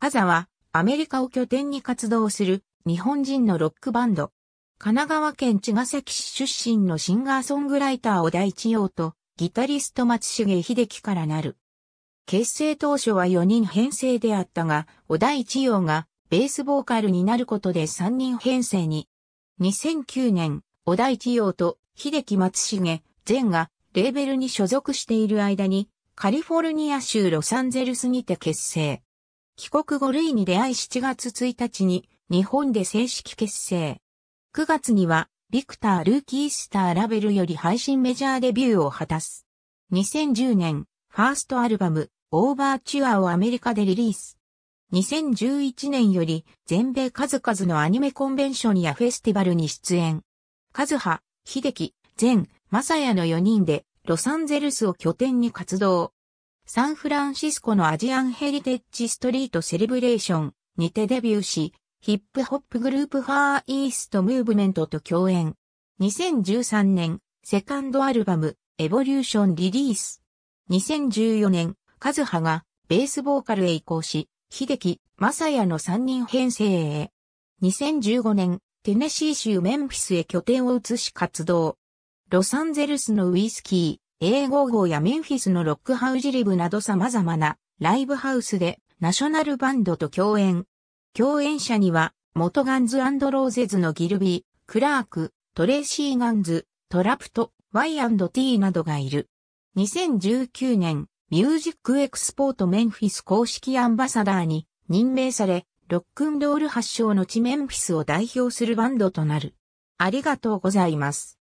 アザはアメリカを拠点に活動する日本人のロックバンド。神奈川県茅ヶ崎市出身のシンガーソングライターを第一洋とギタリスト松重秀樹からなる。結成当初は4人編成であったが、小田一陽がベースボーカルになることで3人編成に。2009年、小田一陽と秀樹松重、全がレーベルに所属している間に、カリフォルニア州ロサンゼルスにて結成。帰国5類に出会い7月1日に日本で正式結成。9月にはビクター・ルーキー・スター・ラベルより配信メジャーデビューを果たす。2010年、ファーストアルバム、オーバーチュアをアメリカでリリース。2011年より全米数々のアニメコンベンションやフェスティバルに出演。カズハ、秀樹、ゼン、マサヤの4人でロサンゼルスを拠点に活動。サンフランシスコのアジアンヘリテッジストリートセレブレーションにてデビューし、ヒップホップグループファーイーストムーブメントと共演。2013年、セカンドアルバム、エボリューションリリース。2014年、カズハがベースボーカルへ移行し、秀樹、マサヤの3人編成へ。2015年、テネシー州メンフィスへ拠点を移し活動。ロサンゼルスのウイスキー、A55 やメンフィスのロックハウジリブなど様々なライブハウスでナショナルバンドと共演。共演者には元ガンズローゼズのギルビー、クラーク、トレーシーガンズ、トラプト、Y&T などがいる。2019年、ミュージックエクスポートメンフィス公式アンバサダーに任命され、ロックンロール発祥の地メンフィスを代表するバンドとなる。ありがとうございます。